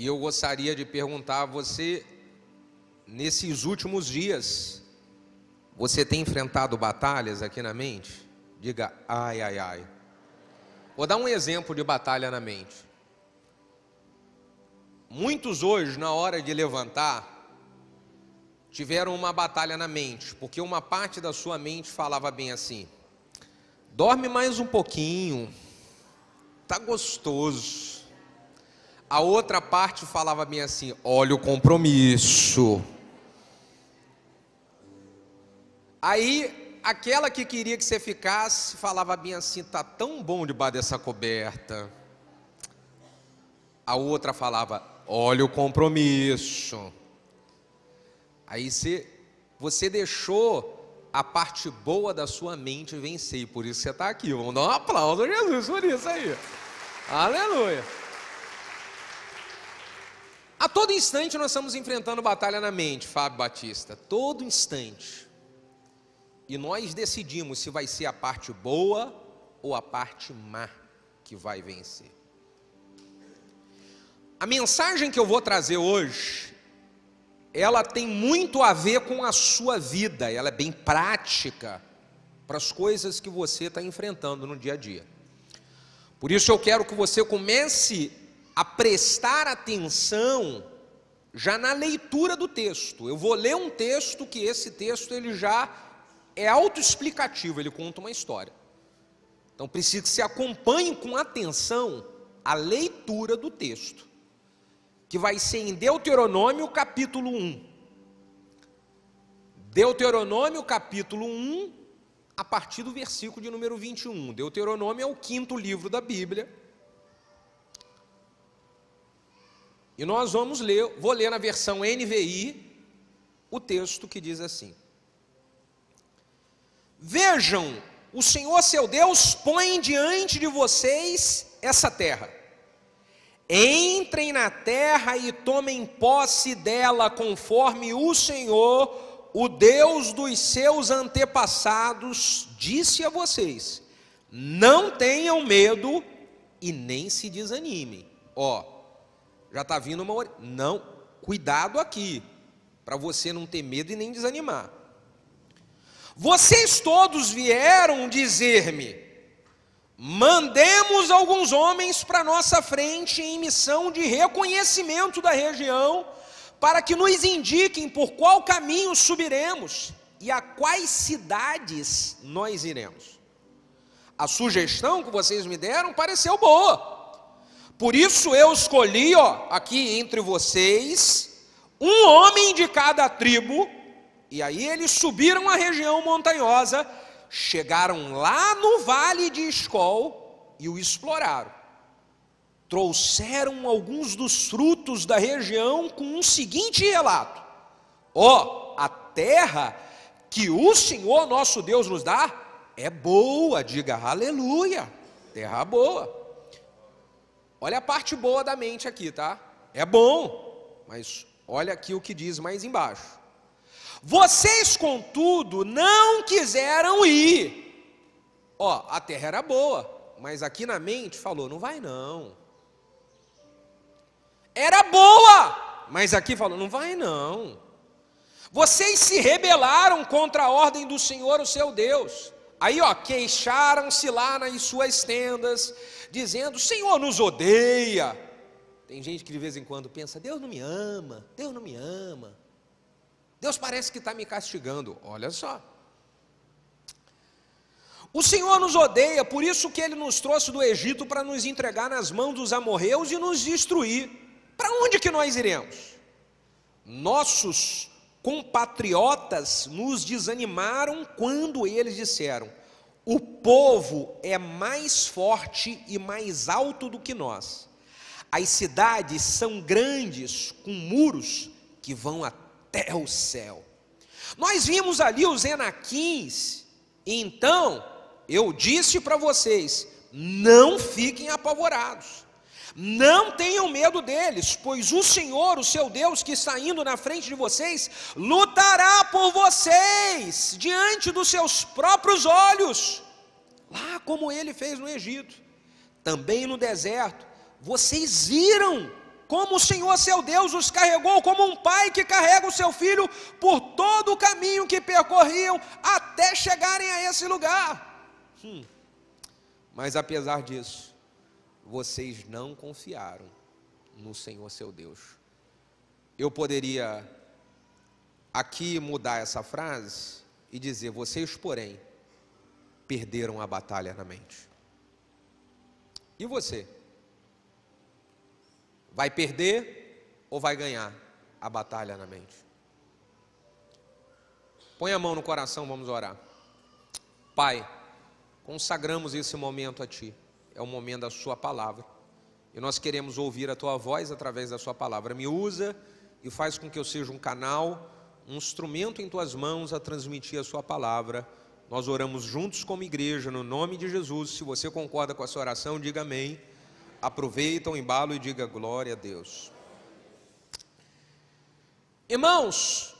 E eu gostaria de perguntar a você, nesses últimos dias, você tem enfrentado batalhas aqui na mente? Diga ai, ai, ai. Vou dar um exemplo de batalha na mente. Muitos hoje, na hora de levantar, tiveram uma batalha na mente, porque uma parte da sua mente falava bem assim: dorme mais um pouquinho, tá gostoso. A outra parte falava bem assim: olha o compromisso. Aí, aquela que queria que você ficasse falava bem assim: tá tão bom debaixo dessa coberta. A outra falava: olha o compromisso. Aí você, você deixou a parte boa da sua mente vencer, e por isso você está aqui. Vamos dar um aplauso a Jesus por isso aí. Aleluia. A todo instante nós estamos enfrentando batalha na mente, Fábio Batista, todo instante. E nós decidimos se vai ser a parte boa ou a parte má que vai vencer. A mensagem que eu vou trazer hoje, ela tem muito a ver com a sua vida, ela é bem prática para as coisas que você está enfrentando no dia a dia. Por isso eu quero que você comece a prestar atenção já na leitura do texto. Eu vou ler um texto que esse texto ele já é autoexplicativo, ele conta uma história. Então precisa que se acompanhe com atenção a leitura do texto, que vai ser em Deuteronômio capítulo 1. Deuteronômio capítulo 1, a partir do versículo de número 21. Deuteronômio é o quinto livro da Bíblia E nós vamos ler, vou ler na versão NVI o texto que diz assim: Vejam, o Senhor seu Deus põe diante de vocês essa terra. Entrem na terra e tomem posse dela, conforme o Senhor, o Deus dos seus antepassados, disse a vocês. Não tenham medo e nem se desanimem. Ó, já está vindo uma. hora? Não, cuidado aqui, para você não ter medo e nem desanimar. Vocês todos vieram dizer-me: mandemos alguns homens para nossa frente em missão de reconhecimento da região, para que nos indiquem por qual caminho subiremos e a quais cidades nós iremos. A sugestão que vocês me deram pareceu boa. Por isso eu escolhi, ó, aqui entre vocês, um homem de cada tribo. E aí eles subiram a região montanhosa, chegaram lá no vale de Escol e o exploraram. Trouxeram alguns dos frutos da região com o um seguinte relato: Ó, oh, a terra que o Senhor nosso Deus nos dá é boa, diga aleluia, terra boa. Olha a parte boa da mente aqui, tá? É bom, mas olha aqui o que diz mais embaixo. Vocês, contudo, não quiseram ir. Ó, a terra era boa, mas aqui na mente falou: não vai não. Era boa, mas aqui falou: não vai não. Vocês se rebelaram contra a ordem do Senhor, o seu Deus. Aí, ó, queixaram-se lá nas suas tendas, dizendo: Senhor nos odeia. Tem gente que de vez em quando pensa: Deus não me ama, Deus não me ama. Deus parece que está me castigando. Olha só. O Senhor nos odeia, por isso que ele nos trouxe do Egito para nos entregar nas mãos dos amorreus e nos destruir. Para onde que nós iremos? Nossos compatriotas nos desanimaram quando eles disseram: o povo é mais forte e mais alto do que nós. As cidades são grandes, com muros que vão até o céu. Nós vimos ali os Enaquins, então eu disse para vocês: não fiquem apavorados não tenham medo deles, pois o Senhor, o seu Deus, que está indo na frente de vocês, lutará por vocês diante dos seus próprios olhos, lá como ele fez no Egito, também no deserto. Vocês viram como o Senhor seu Deus os carregou, como um pai que carrega o seu filho por todo o caminho que percorriam até chegarem a esse lugar. Hum. Mas apesar disso, vocês não confiaram no Senhor seu Deus. Eu poderia aqui mudar essa frase e dizer: vocês, porém, perderam a batalha na mente. E você? Vai perder ou vai ganhar a batalha na mente? Põe a mão no coração, vamos orar. Pai, consagramos esse momento a Ti é o momento da Sua palavra. E nós queremos ouvir a Tua voz através da Sua palavra. Me usa e faz com que eu seja um canal, um instrumento em Tuas mãos a transmitir a Sua palavra. Nós oramos juntos como igreja, no nome de Jesus. Se você concorda com essa oração, diga amém. Aproveita o embalo e diga glória a Deus. Irmãos,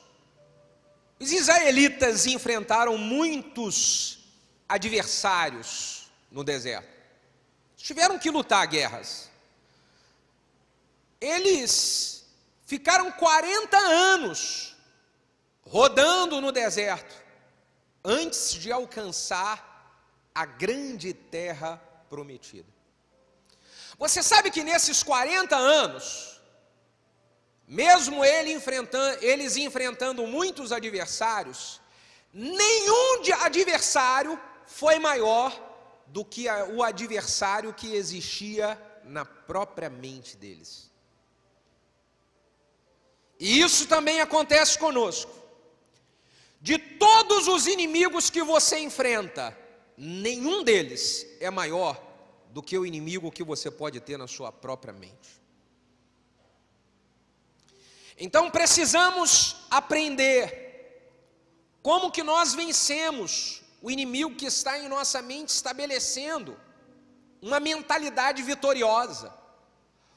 os israelitas enfrentaram muitos adversários no deserto tiveram que lutar guerras. Eles ficaram 40 anos rodando no deserto antes de alcançar a grande terra prometida. Você sabe que nesses 40 anos, mesmo ele enfrentando, eles enfrentando muitos adversários, nenhum adversário foi maior do que a, o adversário que existia na própria mente deles. E isso também acontece conosco. De todos os inimigos que você enfrenta, nenhum deles é maior do que o inimigo que você pode ter na sua própria mente. Então precisamos aprender como que nós vencemos o inimigo que está em nossa mente estabelecendo uma mentalidade vitoriosa,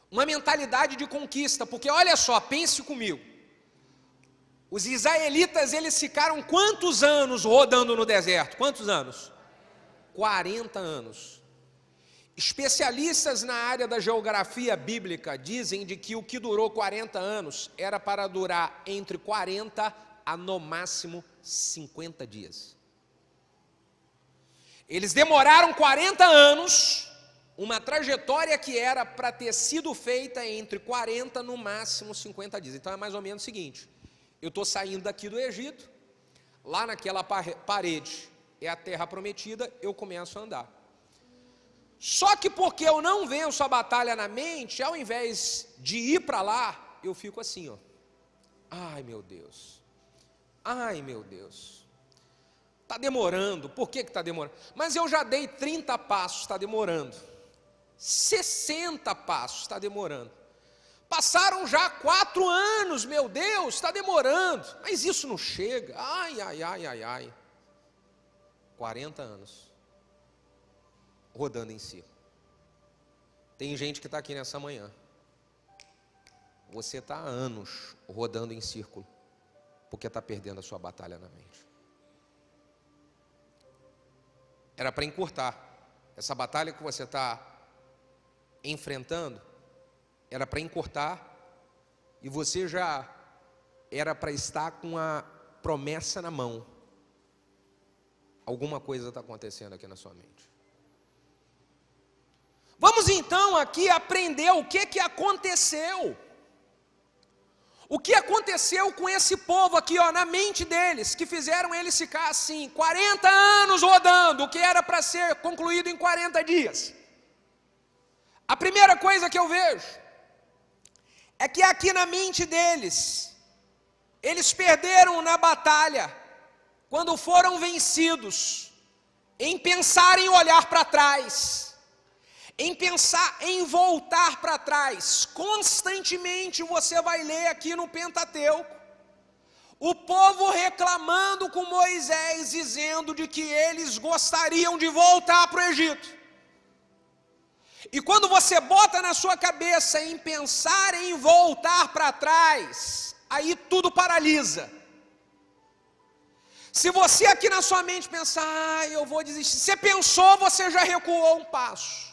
uma mentalidade de conquista, porque olha só, pense comigo. Os israelitas, eles ficaram quantos anos rodando no deserto? Quantos anos? 40 anos. Especialistas na área da geografia bíblica dizem de que o que durou 40 anos era para durar entre 40 a no máximo 50 dias. Eles demoraram 40 anos, uma trajetória que era para ter sido feita entre 40 no máximo 50 dias. Então é mais ou menos o seguinte: eu estou saindo daqui do Egito, lá naquela parede é a terra prometida, eu começo a andar. Só que porque eu não venço a batalha na mente, ao invés de ir para lá, eu fico assim, ó. Ai, meu Deus. Ai, meu Deus. Está demorando, por que está demorando? Mas eu já dei 30 passos, está demorando. 60 passos, está demorando. Passaram já quatro anos, meu Deus, está demorando. Mas isso não chega. Ai, ai, ai, ai, ai. 40 anos. Rodando em si. Tem gente que está aqui nessa manhã. Você está há anos rodando em círculo. Porque está perdendo a sua batalha na mente. Era para encurtar. Essa batalha que você está enfrentando era para encurtar e você já era para estar com a promessa na mão. Alguma coisa está acontecendo aqui na sua mente. Vamos então aqui aprender o que, que aconteceu. O que aconteceu com esse povo aqui, ó, na mente deles, que fizeram eles ficar assim, 40 anos rodando, o que era para ser concluído em 40 dias? A primeira coisa que eu vejo é que aqui na mente deles, eles perderam na batalha, quando foram vencidos, em pensar em olhar para trás em pensar em voltar para trás. Constantemente você vai ler aqui no Pentateuco o povo reclamando com Moisés, dizendo de que eles gostariam de voltar para o Egito. E quando você bota na sua cabeça em pensar em voltar para trás, aí tudo paralisa. Se você aqui na sua mente pensar, ah, eu vou desistir, você pensou, você já recuou um passo.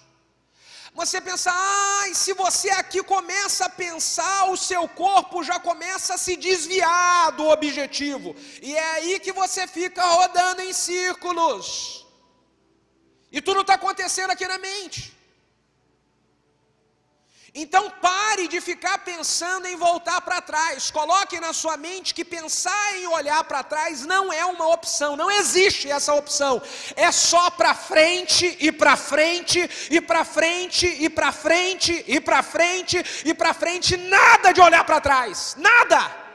Você pensa, ai, ah, se você aqui começa a pensar, o seu corpo já começa a se desviar do objetivo. E é aí que você fica rodando em círculos. E tudo está acontecendo aqui na mente. Então pare de ficar pensando em voltar para trás. Coloque na sua mente que pensar em olhar para trás não é uma opção, não existe essa opção. É só para frente e para frente e para frente e para frente e para frente e para frente, nada de olhar para trás, nada.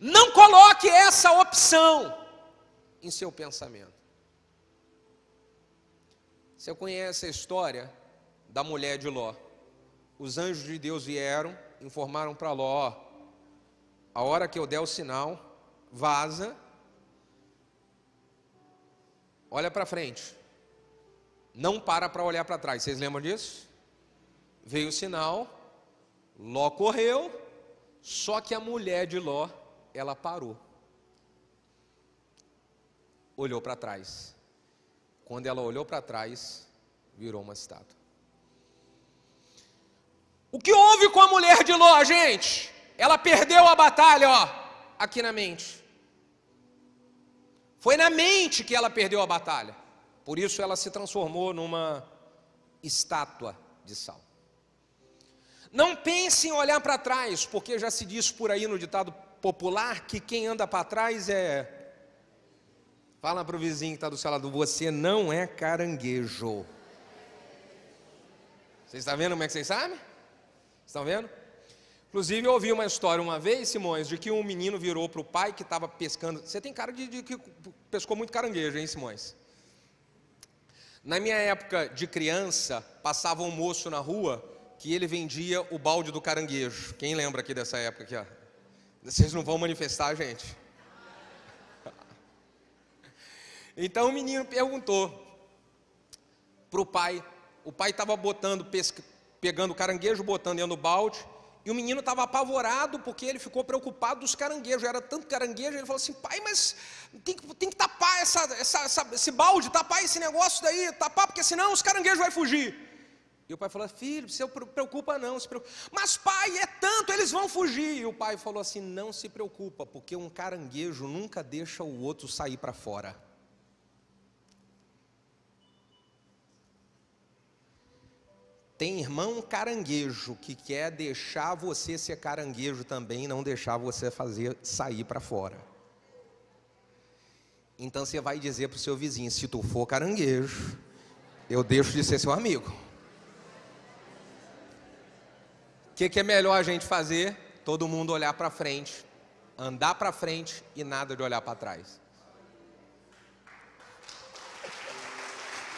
Não coloque essa opção em seu pensamento. Você conhece a história da mulher de Ló. Os anjos de Deus vieram, informaram para Ló: ó, a hora que eu der o sinal, vaza, olha para frente, não para para olhar para trás. Vocês lembram disso? Veio o sinal, Ló correu, só que a mulher de Ló, ela parou, olhou para trás. Quando ela olhou para trás, virou uma estátua. O que houve com a mulher de Ló, gente? Ela perdeu a batalha, ó, aqui na mente. Foi na mente que ela perdeu a batalha. Por isso ela se transformou numa estátua de sal. Não pense em olhar para trás, porque já se diz por aí no ditado popular que quem anda para trás é. Fala para o vizinho que está do seu lado, você não é caranguejo. Vocês estão tá vendo como é que vocês sabem? Estão vendo? Inclusive, eu ouvi uma história uma vez, Simões, de que um menino virou para o pai que estava pescando. Você tem cara de, de que pescou muito caranguejo, hein, Simões? Na minha época de criança, passava um moço na rua que ele vendia o balde do caranguejo. Quem lembra aqui dessa época aqui, ó? Vocês não vão manifestar, gente. Então o menino perguntou para o pai. O pai estava botando pesca, pegando caranguejo, botando dentro do balde. E o menino estava apavorado porque ele ficou preocupado dos caranguejos. Era tanto caranguejo, ele falou assim: pai, mas tem que, tem que tapar essa, essa, essa, esse balde, tapar esse negócio daí, tapar, porque senão os caranguejos vão fugir. E o pai falou: filho, se preocupa não, se preocupa. Mas pai, é tanto, eles vão fugir. E o pai falou assim: não se preocupa, porque um caranguejo nunca deixa o outro sair para fora. tem irmão caranguejo que quer deixar você ser caranguejo também não deixar você fazer sair para fora. Então você vai dizer para o seu vizinho: se tu for caranguejo, eu deixo de ser seu amigo. O que, que é melhor a gente fazer? Todo mundo olhar para frente, andar para frente e nada de olhar para trás.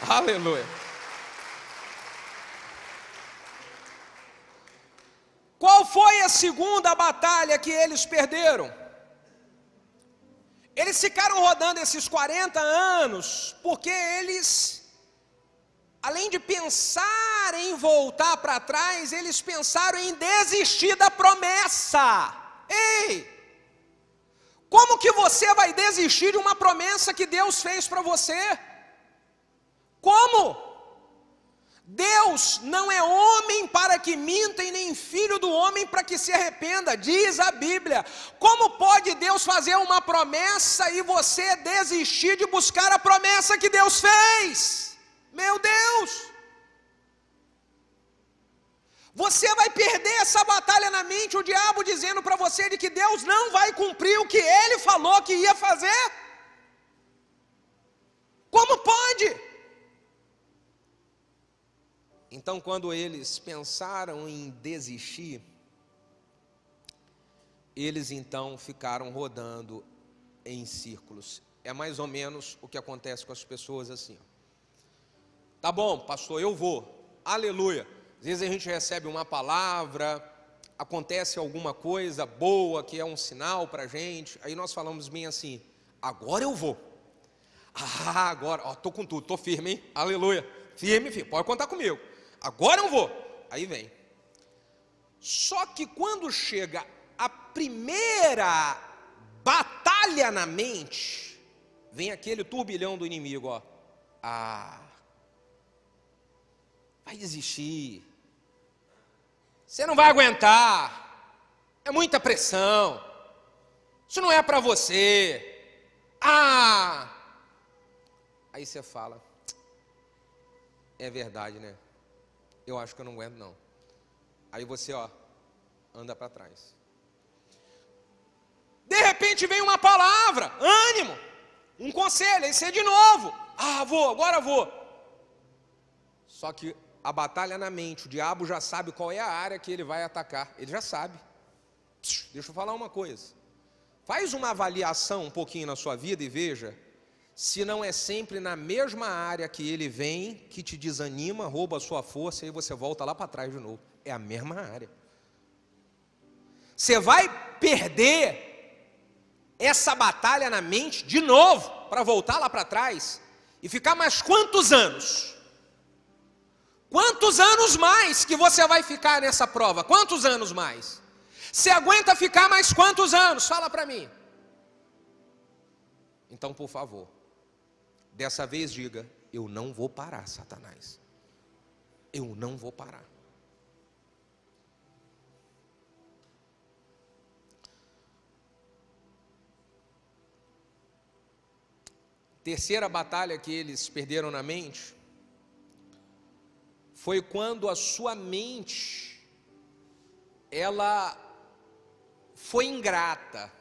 Aleluia. Qual foi a segunda batalha que eles perderam? Eles ficaram rodando esses 40 anos porque eles, além de pensar em voltar para trás, eles pensaram em desistir da promessa. Ei! Como que você vai desistir de uma promessa que Deus fez para você? Como? Deus não é homem para que minta e nem filho do homem para que se arrependa, diz a Bíblia. Como pode Deus fazer uma promessa e você desistir de buscar a promessa que Deus fez? Meu Deus! Você vai perder essa batalha na mente, o diabo dizendo para você de que Deus não vai cumprir o que ele falou que ia fazer? Como pode? Então, quando eles pensaram em desistir, eles então ficaram rodando em círculos. É mais ou menos o que acontece com as pessoas assim. Tá bom, pastor, eu vou. Aleluia. Às vezes a gente recebe uma palavra, acontece alguma coisa boa que é um sinal para a gente, aí nós falamos bem assim: agora eu vou. Ah, agora, ó, tô com tudo, tô firme, hein? Aleluia. Firme, firme, pode contar comigo agora eu vou. Aí vem. Só que quando chega a primeira batalha na mente, vem aquele turbilhão do inimigo, ó. Ah, vai desistir. Você não vai aguentar. É muita pressão. Isso não é para você. Ah! Aí você fala: É verdade, né? eu acho que eu não aguento não. Aí você, ó, anda para trás. De repente vem uma palavra, ânimo, um conselho, aí você de novo. Ah, vou, agora vou. Só que a batalha na mente, o diabo já sabe qual é a área que ele vai atacar, ele já sabe. Psh, deixa eu falar uma coisa. Faz uma avaliação um pouquinho na sua vida e veja se não é sempre na mesma área que ele vem, que te desanima, rouba a sua força e você volta lá para trás de novo. É a mesma área. Você vai perder essa batalha na mente de novo para voltar lá para trás e ficar mais quantos anos? Quantos anos mais que você vai ficar nessa prova? Quantos anos mais? Você aguenta ficar mais quantos anos? Fala para mim. Então, por favor, Dessa vez diga: Eu não vou parar, Satanás. Eu não vou parar. Terceira batalha que eles perderam na mente foi quando a sua mente ela foi ingrata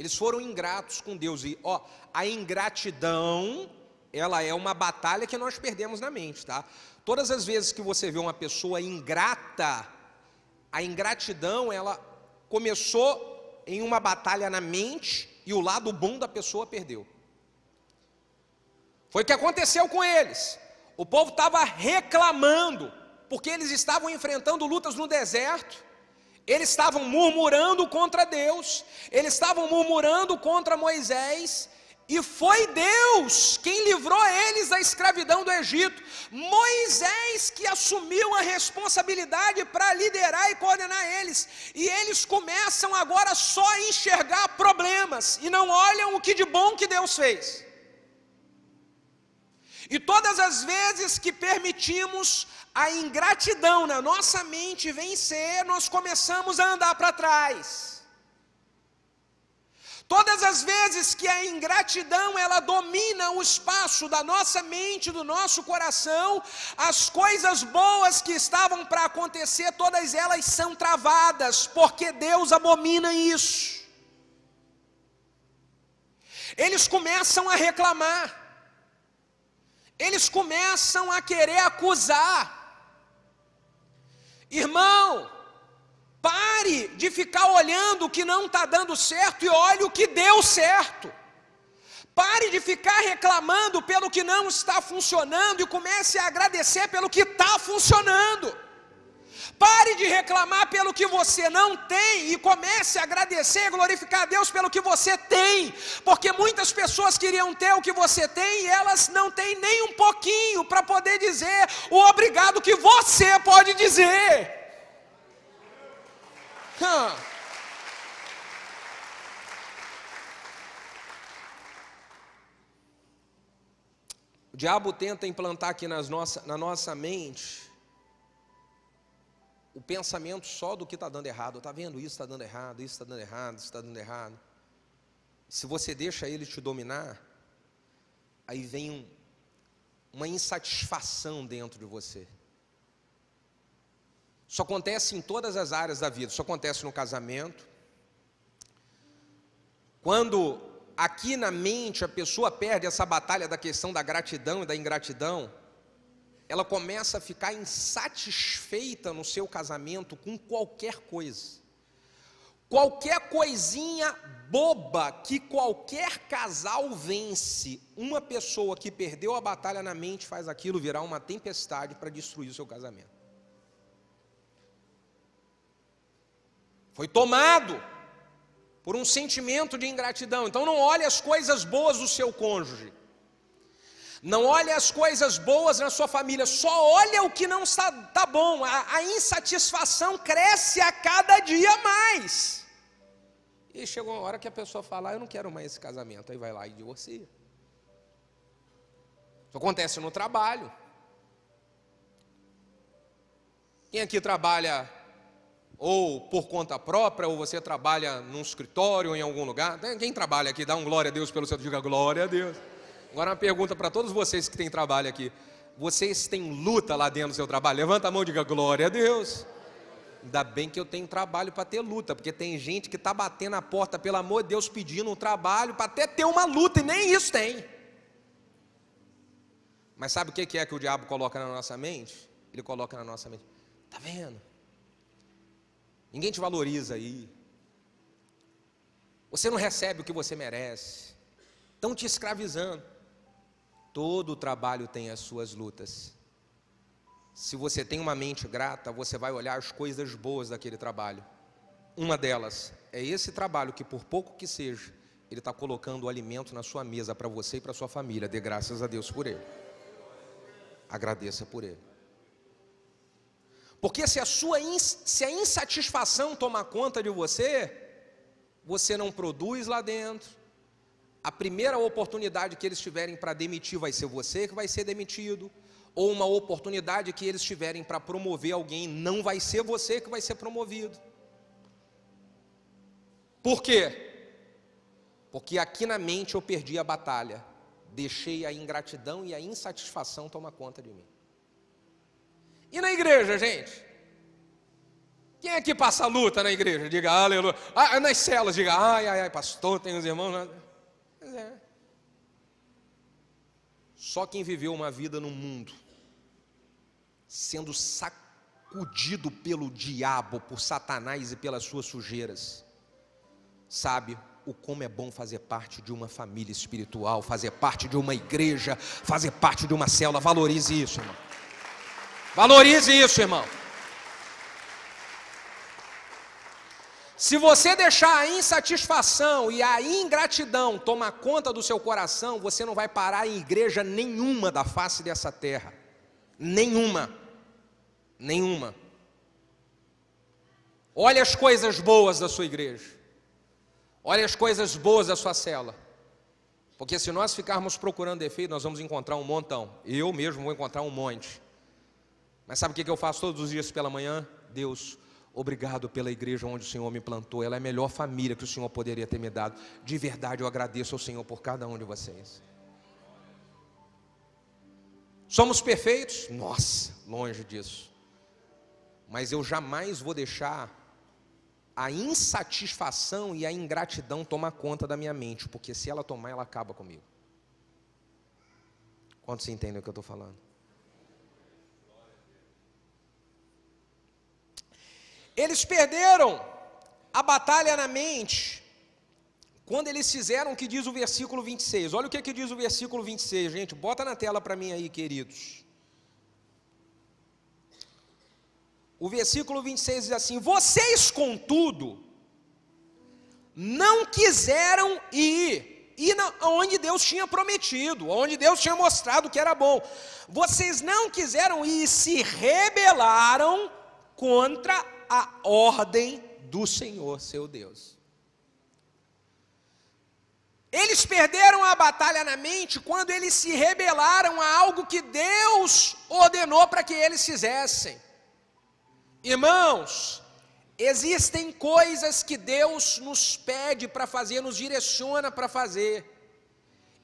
eles foram ingratos com Deus e ó, a ingratidão, ela é uma batalha que nós perdemos na mente, tá? Todas as vezes que você vê uma pessoa ingrata, a ingratidão, ela começou em uma batalha na mente e o lado bom da pessoa perdeu. Foi o que aconteceu com eles. O povo estava reclamando, porque eles estavam enfrentando lutas no deserto. Eles estavam murmurando contra Deus, eles estavam murmurando contra Moisés, e foi Deus quem livrou eles da escravidão do Egito. Moisés que assumiu a responsabilidade para liderar e coordenar eles. E eles começam agora só a enxergar problemas e não olham o que de bom que Deus fez. E todas as vezes que permitimos a ingratidão na nossa mente vencer, nós começamos a andar para trás. Todas as vezes que a ingratidão ela domina o espaço da nossa mente, do nosso coração, as coisas boas que estavam para acontecer, todas elas são travadas, porque Deus abomina isso. Eles começam a reclamar eles começam a querer acusar. Irmão, pare de ficar olhando o que não está dando certo e olhe o que deu certo. Pare de ficar reclamando pelo que não está funcionando e comece a agradecer pelo que está funcionando. Pare de reclamar pelo que você não tem e comece a agradecer e glorificar a Deus pelo que você tem, porque muitas pessoas queriam ter o que você tem e elas não têm nem um pouquinho para poder dizer o obrigado que você pode dizer. Hum. O diabo tenta implantar aqui nas nossa, na nossa mente o pensamento só do que está dando errado. Está vendo? Isso está dando errado, isso está dando errado, isso está dando errado. Se você deixa ele te dominar, aí vem um, uma insatisfação dentro de você. Isso acontece em todas as áreas da vida, isso acontece no casamento. Quando aqui na mente a pessoa perde essa batalha da questão da gratidão e da ingratidão, ela começa a ficar insatisfeita no seu casamento com qualquer coisa. Qualquer coisinha boba que qualquer casal vence, uma pessoa que perdeu a batalha na mente faz aquilo virar uma tempestade para destruir o seu casamento. Foi tomado por um sentimento de ingratidão. Então não olhe as coisas boas do seu cônjuge. Não olhe as coisas boas na sua família, só olha o que não está tá bom. A, a, insatisfação cresce a cada dia mais. E chegou uma hora que a pessoa fala: ah, Eu não quero mais esse casamento. Aí vai lá e divorcia. Isso acontece no trabalho. Quem aqui trabalha ou por conta própria, ou você trabalha num escritório ou em algum lugar? Quem trabalha aqui, dá um glória a Deus pelo seu, diga glória a Deus. Agora uma pergunta para todos vocês que têm trabalho aqui. Vocês têm luta lá dentro do seu trabalho? Levanta a mão e diga glória a Deus. Ainda bem que eu tenho trabalho para ter luta, porque tem gente que está batendo a porta, pelo amor de Deus, pedindo um trabalho para até ter uma luta, e nem isso tem. Mas sabe o que é que o diabo coloca na nossa mente? Ele coloca na nossa mente: está vendo? Ninguém te valoriza aí. Você não recebe o que você merece. Estão te escravizando. Todo trabalho tem as suas lutas. Se você tem uma mente grata, você vai olhar as coisas boas daquele trabalho. Uma delas é esse trabalho que, por pouco que seja, ele está colocando o alimento na sua mesa para você e para sua família. Dê graças a Deus por ele. Agradeça por ele. Porque se a sua se a insatisfação tomar conta de você, você não produz lá dentro, a primeira oportunidade que eles tiverem para demitir vai ser você que vai ser demitido, ou uma oportunidade que eles tiverem para promover alguém, não vai ser você que vai ser promovido. Por quê? Porque aqui na mente eu perdi a batalha, deixei a ingratidão e a insatisfação tomar conta de mim. E na igreja, gente? Quem é que passa a luta na igreja? Diga aleluia. Ah, nas celas, diga ai, ai, ai, pastor, tem os irmãos. Não... Pois é. Só quem viveu uma vida no mundo, sendo sacudido pelo diabo, por Satanás e pelas suas sujeiras, sabe o como é bom fazer parte de uma família espiritual, fazer parte de uma igreja, fazer parte de uma célula. Valorize isso, irmão. Valorize isso, irmão. Se você deixar a insatisfação e a ingratidão tomar conta do seu coração, você não vai parar em igreja nenhuma da face dessa terra. Nenhuma. Nenhuma. Olha as coisas boas da sua igreja. Olha as coisas boas da sua cela. Porque se nós ficarmos procurando defeito, nós vamos encontrar um montão. Eu mesmo vou encontrar um monte. Mas sabe o que eu faço todos os dias pela manhã? Deus, Obrigado pela igreja onde o Senhor me plantou. Ela é a melhor família que o Senhor poderia ter me dado. De verdade, eu agradeço ao Senhor por cada um de vocês. Somos perfeitos? Nossa, longe disso. Mas eu jamais vou deixar a insatisfação e a ingratidão tomar conta da minha mente, porque se ela tomar, ela acaba comigo. Quantos entendem o que eu estou falando? Eles perderam a batalha na mente quando eles fizeram o que diz o versículo 26. Olha o que, que diz o versículo 26, gente. Bota na tela para mim aí, queridos. O versículo 26 diz assim: Vocês, contudo, não quiseram ir, aonde onde Deus tinha prometido, onde Deus tinha mostrado que era bom. Vocês não quiseram ir e se rebelaram contra a ordem do Senhor, seu Deus. Eles perderam a batalha na mente quando eles se rebelaram a algo que Deus ordenou para que eles fizessem. Irmãos, existem coisas que Deus nos pede para fazer, nos direciona para fazer.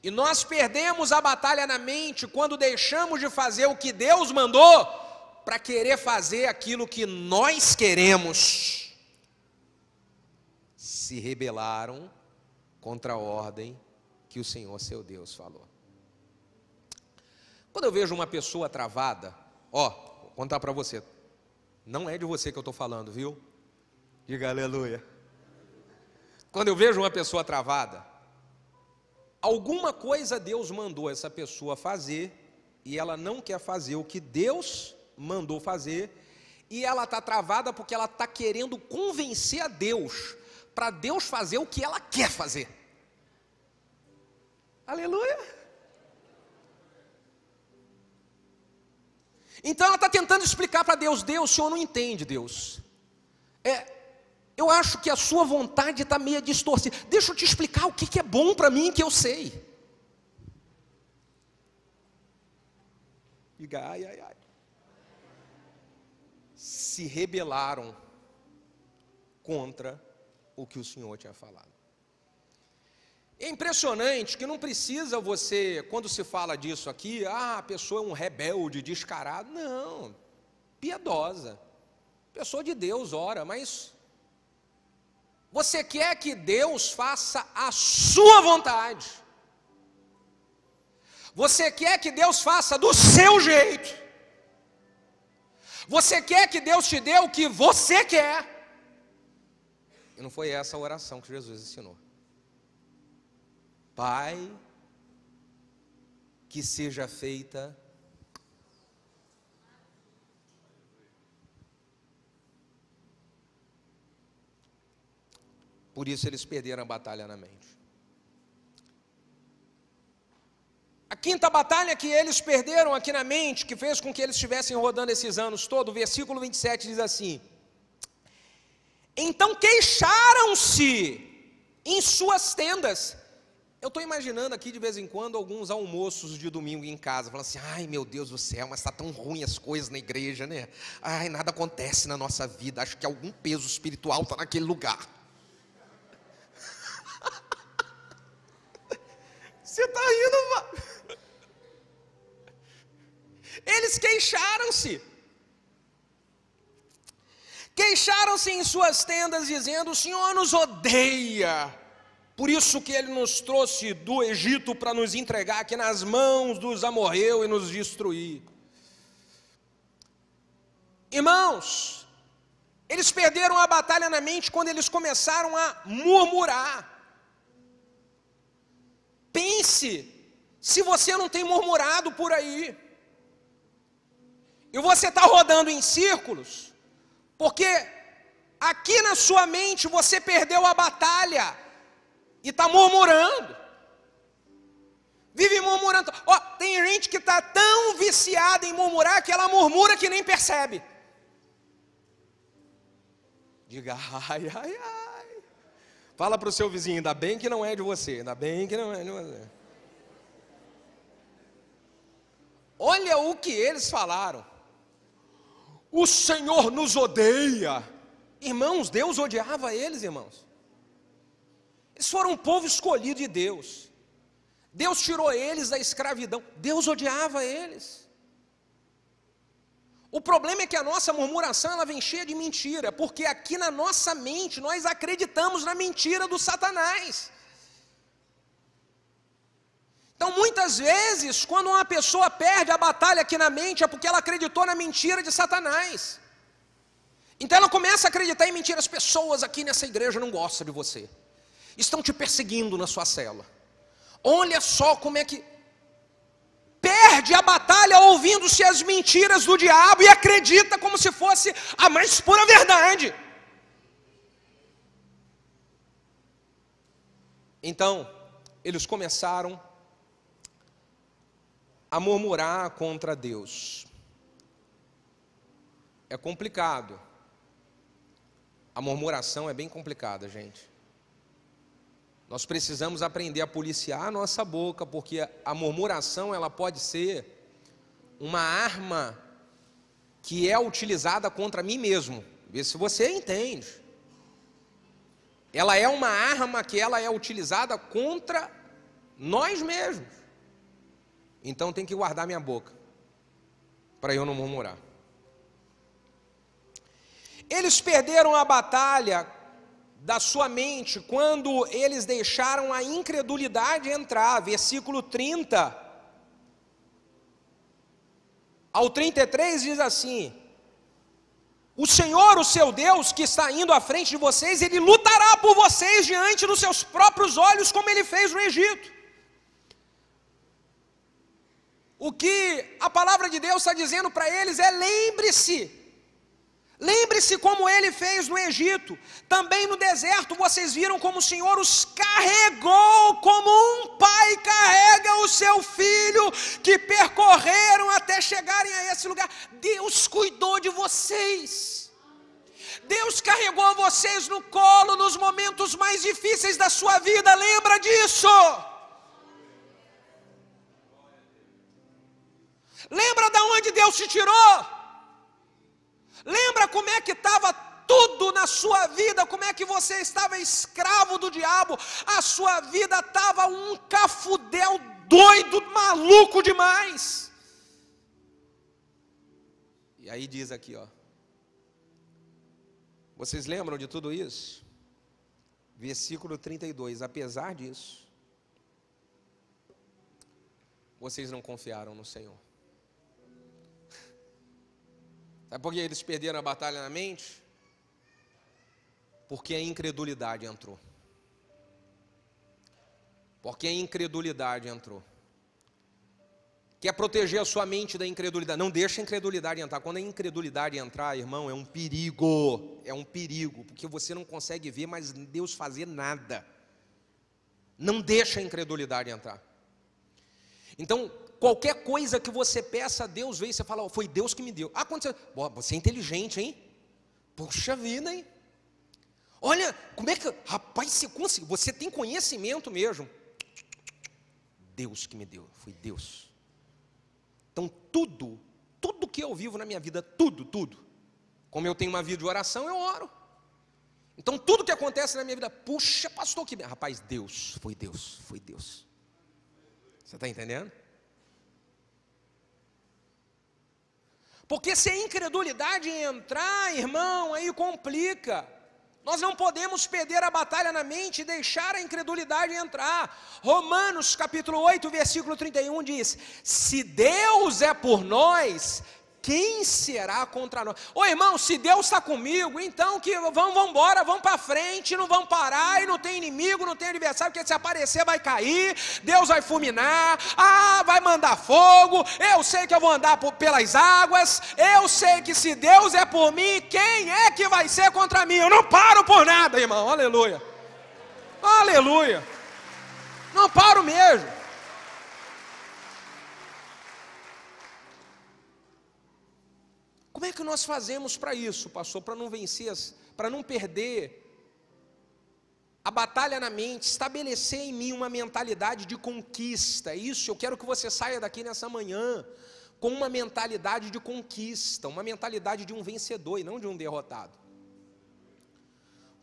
E nós perdemos a batalha na mente quando deixamos de fazer o que Deus mandou para querer fazer aquilo que nós queremos, se rebelaram contra a ordem que o Senhor seu Deus falou. Quando eu vejo uma pessoa travada, ó, vou contar para você, não é de você que eu estou falando, viu? Diga aleluia. Quando eu vejo uma pessoa travada, alguma coisa Deus mandou essa pessoa fazer e ela não quer fazer o que Deus mandou fazer, e ela está travada porque ela está querendo convencer a Deus, para Deus fazer o que ela quer fazer. Aleluia! Então ela está tentando explicar para Deus: Deus, o senhor não entende, Deus. É, eu acho que a sua vontade está meio distorcida. Deixa eu te explicar o que, que é bom para mim que eu sei. Diga, ai, ai, ai se rebelaram contra o que o Senhor tinha falado. É impressionante que não precisa você, quando se fala disso aqui, ah, a pessoa é um rebelde, descarado. Não, piedosa. Pessoa de Deus, ora, mas você quer que Deus faça a sua vontade. Você quer que Deus faça do seu jeito. Você quer que Deus te dê o que você quer. E não foi essa a oração que Jesus ensinou. Pai, que seja feita. Por isso eles perderam a batalha na mente. A quinta batalha que eles perderam aqui na mente, que fez com que eles estivessem rodando esses anos todo, o versículo 27 diz assim: Então queixaram-se em suas tendas. Eu estou imaginando aqui de vez em quando alguns almoços de domingo em casa, falando assim: ai meu Deus do céu, mas está tão ruim as coisas na igreja, né? Ai, nada acontece na nossa vida, acho que algum peso espiritual está naquele lugar. Você está rindo. Eles queixaram-se. Queixaram-se em suas tendas, dizendo: O Senhor nos odeia. Por isso que ele nos trouxe do Egito para nos entregar aqui nas mãos dos amorreus e nos destruir. Irmãos, eles perderam a batalha na mente quando eles começaram a murmurar. Pense se você não tem murmurado por aí. E você está rodando em círculos, porque aqui na sua mente você perdeu a batalha e está murmurando. Vive murmurando. Ó, oh, tem gente que está tão viciada em murmurar que ela murmura que nem percebe. Diga, ai, ai, ai. Fala para o seu vizinho, ainda bem que não é de você, ainda bem que não é de você. Olha o que eles falaram o Senhor nos odeia. Irmãos, Deus odiava eles, irmãos. Eles foram um povo escolhido de Deus. Deus tirou eles da escravidão. Deus odiava eles. O problema é que a nossa murmuração ela vem cheia de mentira, porque aqui na nossa mente nós acreditamos na mentira do Satanás. Então, muitas vezes, quando uma pessoa perde a batalha aqui na mente, é porque ela acreditou na mentira de Satanás. Então, ela começa a acreditar em mentiras. As pessoas aqui nessa igreja não gostam de você, estão te perseguindo na sua cela. Olha só como é que. Perde a batalha ouvindo-se as mentiras do diabo e acredita como se fosse a mais pura verdade. Então, eles começaram a murmurar contra Deus. É complicado. A murmuração é bem complicada, gente. Nós precisamos aprender a policiar a nossa boca, porque a murmuração ela pode ser uma arma que é utilizada contra mim mesmo. Vê se você entende. Ela é uma arma que ela é utilizada contra nós mesmos. Então tem que guardar minha boca para eu não murmurar. Eles perderam a batalha da sua mente quando eles deixaram a incredulidade entrar. Versículo 30 ao 33 diz assim: O Senhor, o seu Deus, que está indo à frente de vocês, ele lutará por vocês diante dos seus próprios olhos, como ele fez no Egito. O que a palavra de Deus está dizendo para eles é: lembre-se. Lembre-se como ele fez no Egito, também no deserto, vocês viram como o Senhor os carregou, como um pai carrega o seu filho, que percorreram até chegarem a esse lugar. Deus cuidou de vocês. Deus carregou vocês no colo nos momentos mais difíceis da sua vida, lembra disso. Lembra de onde Deus te tirou? Lembra como é que estava tudo na sua vida, como é que você estava escravo do diabo, a sua vida estava um cafudel doido, maluco demais. E aí diz aqui, ó. Vocês lembram de tudo isso? Versículo 32. Apesar disso, vocês não confiaram no Senhor. É porque eles perderam a batalha na mente? Porque a incredulidade entrou. Porque a incredulidade entrou. Quer proteger a sua mente da incredulidade? Não deixa a incredulidade entrar. Quando a incredulidade entrar, irmão, é um perigo. É um perigo, porque você não consegue ver mais Deus fazer nada. Não deixa a incredulidade entrar. Então, qualquer coisa que você peça a Deus, vem, você fala, oh, foi Deus que me deu. Ah, quando você, você é inteligente, hein? Puxa vida, hein? Olha, como é que, rapaz, você você tem conhecimento mesmo. Deus que me deu, foi Deus. Então, tudo, tudo que eu vivo na minha vida, tudo, tudo. Como eu tenho uma vida de oração, eu oro. Então, tudo que acontece na minha vida, puxa, pastor, que. Rapaz, Deus, foi Deus, foi Deus. Você está entendendo? Porque se a incredulidade entrar, irmão, aí complica. Nós não podemos perder a batalha na mente e deixar a incredulidade entrar. Romanos capítulo 8, versículo 31 diz: Se Deus é por nós, quem será contra nós? Ô irmão, se Deus está comigo, então que vamos, vamos embora, vamos para frente, não vamos parar, e não tem inimigo, não tem adversário, porque se aparecer vai cair, Deus vai fulminar, ah, vai mandar fogo, eu sei que eu vou andar por, pelas águas, eu sei que se Deus é por mim, quem é que vai ser contra mim? Eu não paro por nada, irmão, aleluia, aleluia, não paro mesmo. Como é que nós fazemos para isso, pastor? Para não vencer, para não perder a batalha na mente, estabelecer em mim uma mentalidade de conquista. É isso, eu quero que você saia daqui nessa manhã com uma mentalidade de conquista, uma mentalidade de um vencedor e não de um derrotado.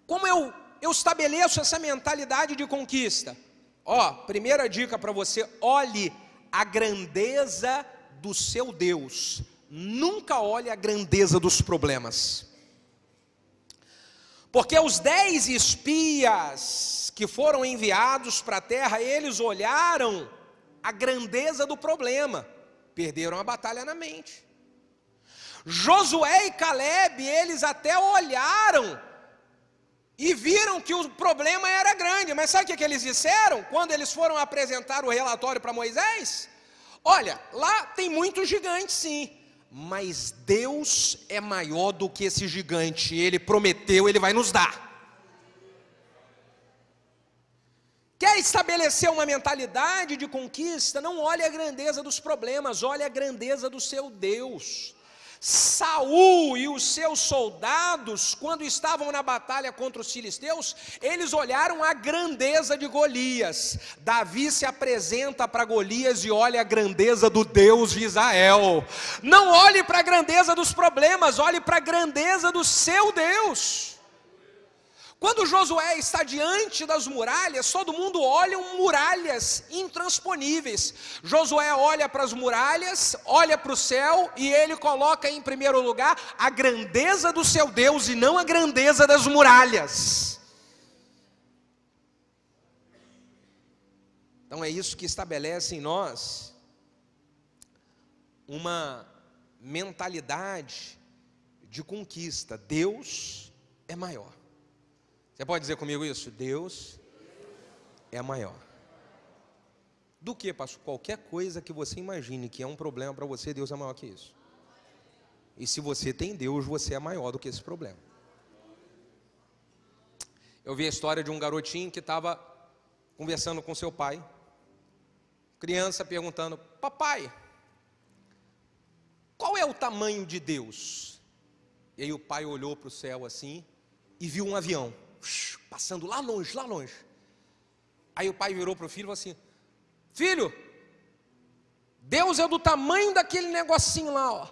Como eu, eu estabeleço essa mentalidade de conquista? Ó, primeira dica para você: olhe a grandeza do seu Deus nunca olhe a grandeza dos problemas. Porque os dez espias que foram enviados para a terra, eles olharam a grandeza do problema, perderam a batalha na mente. Josué e Caleb, eles até olharam e viram que o problema era grande, mas sabe o que, que eles disseram quando eles foram apresentar o relatório para Moisés? Olha, lá tem muito gigante sim, mas Deus é maior do que esse gigante, ele prometeu, ele vai nos dar. Quer estabelecer uma mentalidade de conquista? Não olhe a grandeza dos problemas, olhe a grandeza do seu Deus. Saul e os seus soldados, quando estavam na batalha contra os filisteus, eles olharam a grandeza de Golias. Davi se apresenta para Golias e olha a grandeza do Deus de Israel. Não olhe para a grandeza dos problemas, olhe para a grandeza do seu Deus. Quando Josué está diante das muralhas, todo mundo olha muralhas intransponíveis. Josué olha para as muralhas, olha para o céu e ele coloca em primeiro lugar a grandeza do seu Deus e não a grandeza das muralhas. Então é isso que estabelece em nós uma mentalidade de conquista. Deus é maior. Você pode dizer comigo isso? Deus é maior. Do que, pastor? Qualquer coisa que você imagine que é um problema para você, Deus é maior que isso. E se você tem Deus, você é maior do que esse problema. Eu vi a história de um garotinho que estava conversando com seu pai. Criança perguntando: Papai, qual é o tamanho de Deus? E aí o pai olhou para o céu assim e viu um avião passando lá longe, lá longe. Aí o pai virou para o filho e falou assim: Filho, Deus é do tamanho daquele negocinho lá, ó.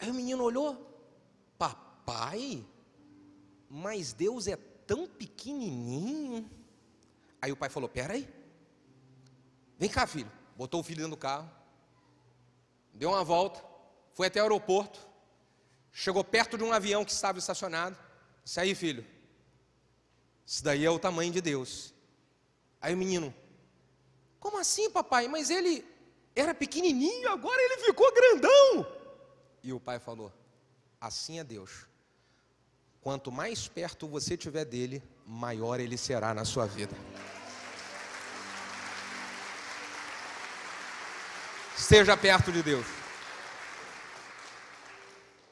Aí o menino olhou: Papai, mas Deus é tão pequenininho. Aí o pai falou: Peraí, vem cá, filho. Botou o filho dentro do carro, deu uma volta, foi até o aeroporto, chegou perto de um avião que estava estacionado. Isso aí, filho, isso daí é o tamanho de Deus. Aí o menino, como assim, papai? Mas ele era pequenininho, agora ele ficou grandão. E o pai falou: Assim é Deus. Quanto mais perto você tiver dele, maior ele será na sua vida. Esteja perto de Deus.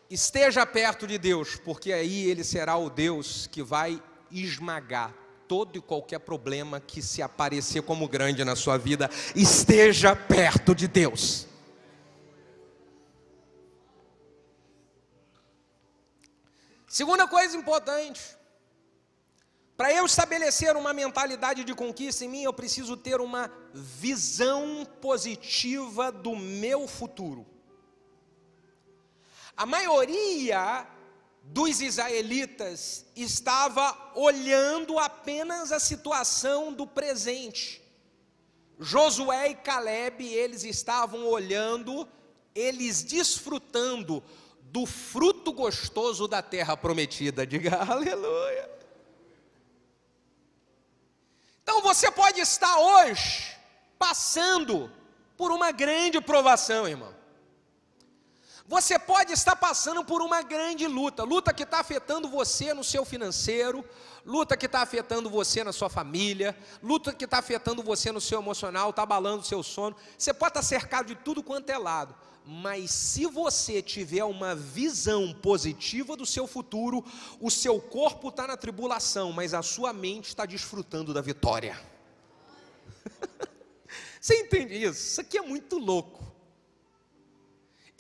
Esteja perto de Deus, porque aí ele será o Deus que vai esmagar todo e qualquer problema que se aparecer como grande na sua vida. Esteja perto de Deus. Segunda coisa importante, para eu estabelecer uma mentalidade de conquista em mim, eu preciso ter uma visão positiva do meu futuro. A maioria dos israelitas estava olhando apenas a situação do presente. Josué e Caleb, eles estavam olhando, eles desfrutando do fruto gostoso da terra prometida. Diga aleluia. Então você pode estar hoje passando por uma grande provação, irmão. Você pode estar passando por uma grande luta, luta que está afetando você no seu financeiro, luta que está afetando você na sua família, luta que está afetando você no seu emocional, está abalando o seu sono. Você pode estar cercado de tudo quanto é lado, mas se você tiver uma visão positiva do seu futuro, o seu corpo está na tribulação, mas a sua mente está desfrutando da vitória. você entende isso? Isso aqui é muito louco.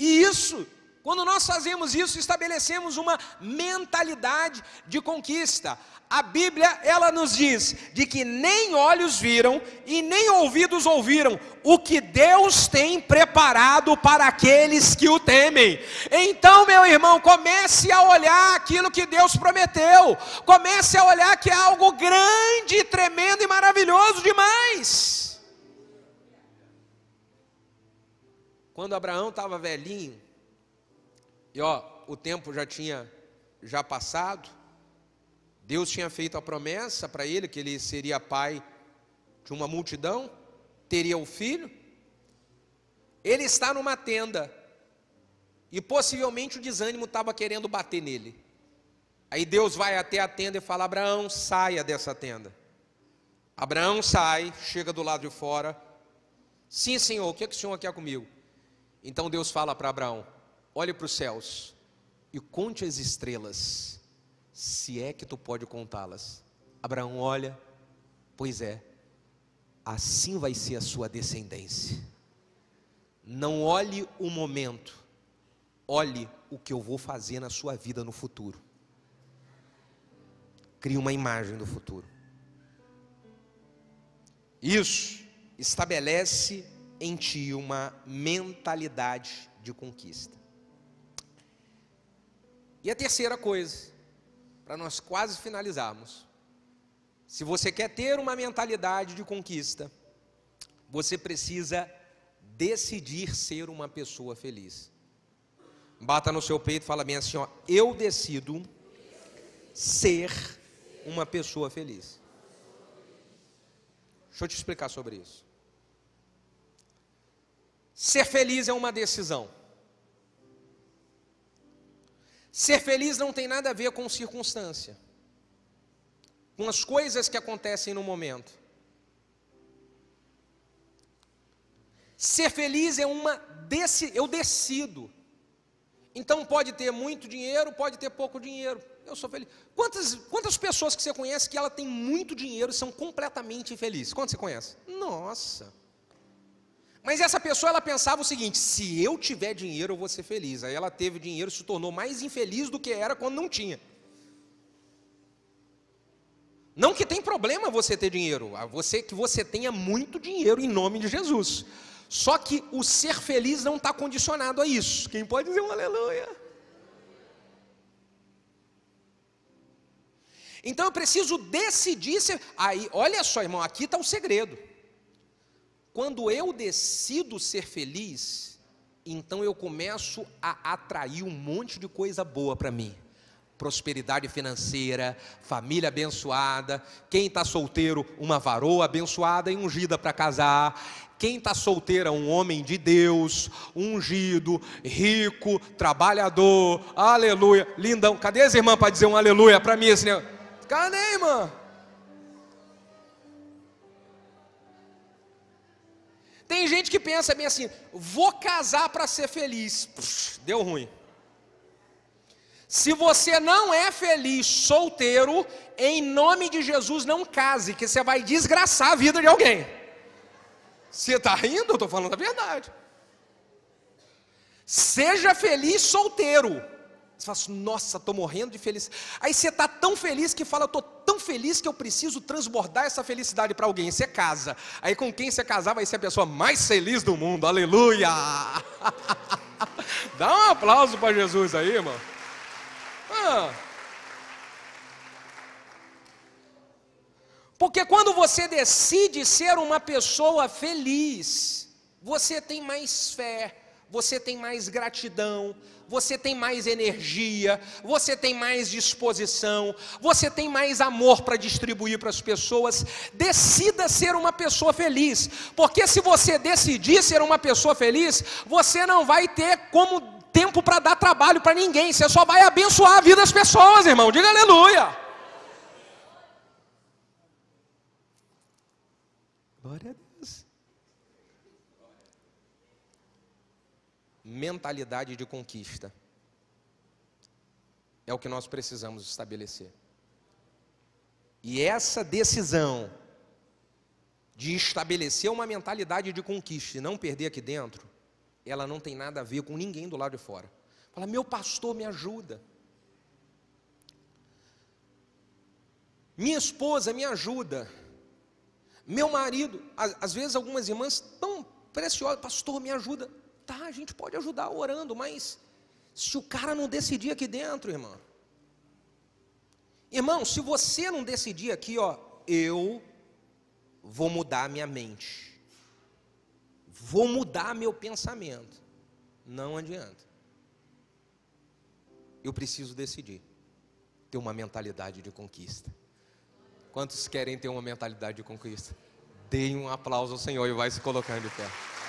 E isso, quando nós fazemos isso, estabelecemos uma mentalidade de conquista. A Bíblia, ela nos diz de que nem olhos viram e nem ouvidos ouviram o que Deus tem preparado para aqueles que o temem. Então, meu irmão, comece a olhar aquilo que Deus prometeu. Comece a olhar que é algo grande, tremendo e maravilhoso quando Abraão estava velhinho, e ó, o tempo já tinha já passado, Deus tinha feito a promessa para ele que ele seria pai de uma multidão, teria o um filho. Ele está numa tenda e possivelmente o desânimo estava querendo bater nele. Aí Deus vai até a tenda e fala: Abraão, saia dessa tenda. Abraão sai, chega do lado de fora. Sim, senhor, o que, é que o senhor quer comigo? Então Deus fala para Abraão: olhe para os céus e conte as estrelas, se é que tu pode contá-las. Abraão olha, pois é, assim vai ser a sua descendência. Não olhe o momento, olhe o que eu vou fazer na sua vida no futuro. Crie uma imagem do futuro. Isso estabelece em ti uma mentalidade de conquista. E a terceira coisa, para nós quase finalizarmos, se você quer ter uma mentalidade de conquista, você precisa decidir ser uma pessoa feliz. Bata no seu peito e fala bem assim: ó, eu decido ser uma pessoa feliz. Deixa eu te explicar sobre isso. Ser feliz é uma decisão. Ser feliz não tem nada a ver com circunstância, com as coisas que acontecem no momento. Ser feliz é uma desse, eu decido. Então pode ter muito dinheiro, pode ter pouco dinheiro. Eu sou feliz. Quantas, quantas pessoas que você conhece que ela tem muito dinheiro e são completamente infelizes? Quantas você conhece? Nossa. Mas essa pessoa ela pensava o seguinte: se eu tiver dinheiro, eu vou ser feliz. Aí ela teve dinheiro e se tornou mais infeliz do que era quando não tinha. Não que tem problema você ter dinheiro, você que você tenha muito dinheiro em nome de Jesus. Só que o ser feliz não está condicionado a isso. Quem pode dizer um aleluia? Então eu preciso decidir se. Aí, olha só, irmão, aqui está o segredo. Quando eu decido ser feliz, então eu começo a atrair um monte de coisa boa para mim. Prosperidade financeira, família abençoada, quem está solteiro, uma varoa abençoada e ungida para casar, quem está solteira, um homem de Deus, ungido, rico, trabalhador, aleluia, lindão. Cadê as irmãs para dizer um aleluia para mim? Assim, Cadê, irmã? Tem gente que pensa bem assim: vou casar para ser feliz. Puxa, deu ruim. Se você não é feliz solteiro, em nome de Jesus não case, que você vai desgraçar a vida de alguém. Você está rindo? Eu estou falando a verdade. Seja feliz solteiro. Você fala assim, nossa, estou morrendo de feliz. Aí você está tão feliz que fala, estou tão feliz que eu preciso transbordar essa felicidade para alguém. Você é casa. Aí com quem você casar vai ser a pessoa mais feliz do mundo. Aleluia! Dá um aplauso para Jesus aí, irmão. Ah. Porque quando você decide ser uma pessoa feliz, você tem mais fé, você tem mais gratidão, você tem mais energia, você tem mais disposição, você tem mais amor para distribuir para as pessoas. Decida ser uma pessoa feliz, porque se você decidir ser uma pessoa feliz, você não vai ter como tempo para dar trabalho para ninguém, você só vai abençoar a vida das pessoas, irmão. Diga aleluia. mentalidade de conquista. É o que nós precisamos estabelecer. E essa decisão de estabelecer uma mentalidade de conquista e não perder aqui dentro, ela não tem nada a ver com ninguém do lado de fora. Fala, meu pastor, me ajuda. Minha esposa, me ajuda. Meu marido, às vezes algumas irmãs tão preciosas, pastor, me ajuda. Tá, a gente pode ajudar orando, mas se o cara não decidir aqui dentro, irmão. Irmão, se você não decidir aqui, ó, eu vou mudar minha mente. Vou mudar meu pensamento. Não adianta. Eu preciso decidir. Ter uma mentalidade de conquista. Quantos querem ter uma mentalidade de conquista? Deem um aplauso ao Senhor e vai se colocando de pé.